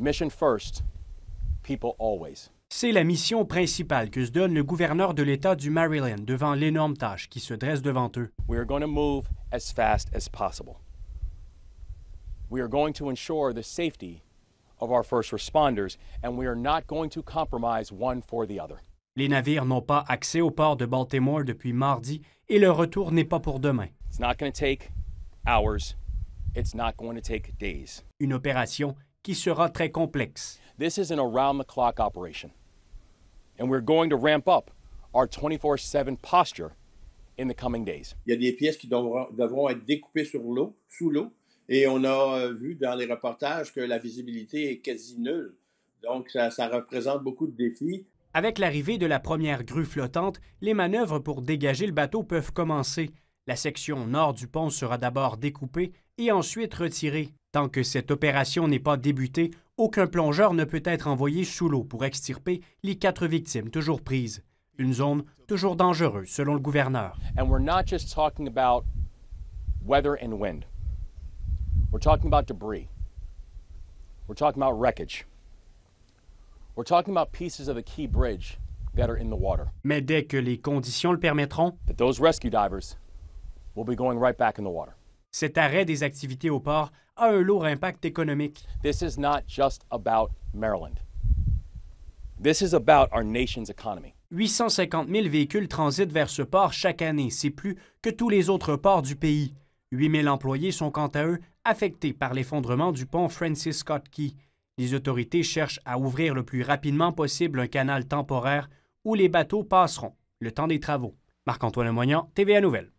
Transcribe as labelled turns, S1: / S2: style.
S1: Mission first, people always.
S2: C'est la mission principale que se donne le gouverneur de l'État du Maryland devant l'énorme tâche qui se dresse devant eux. We are going to move as fast as possible.
S1: We are going to ensure the safety of our first responders and we are not going to compromise one for the other.
S2: Les navires n'ont pas accès au port de Baltimore depuis mardi et leur retour n'est pas pour demain. It's not going to take hours. It's not going to take days. Une opération
S1: qui sera très complexe. Il y a
S3: des pièces qui devront, être découpées sur l'eau, sous l'eau, et on a euh, vu dans les reportages que la visibilité est quasi nulle. Donc, ça, ça représente beaucoup de défis.
S2: Avec l'arrivée de la première grue flottante, les manœuvres pour dégager le bateau peuvent commencer. La section nord du pont sera d'abord découpée et ensuite retirée. Tant que cette opération n'est pas débutée, aucun plongeur ne peut être envoyé sous l'eau pour extirper les quatre victimes toujours prises. Une zone toujours dangereuse, selon le gouverneur. we're not just talking about
S1: weather and wind. We're talking about debris. We're talking about wreckage. We're talking about pieces of the key bridge that are in the water.
S2: Mais dès que les conditions le permettront,
S1: that those rescue divers will be going right back in the water.
S2: Cet arrêt des activités au port a un lourd impact économique. This
S1: is not just about Maryland. This is about our nation's economy.
S2: 850 000 véhicules transitent vers ce port chaque année. C'est plus que tous les autres ports du pays. 8 000 employés sont quant à eux affectés par l'effondrement du pont Francis Scott Key. Les autorités cherchent à ouvrir le plus rapidement possible un canal temporaire où les bateaux passeront le temps des travaux. Marc-Antoine Lemoignan, TVA Nouvelle.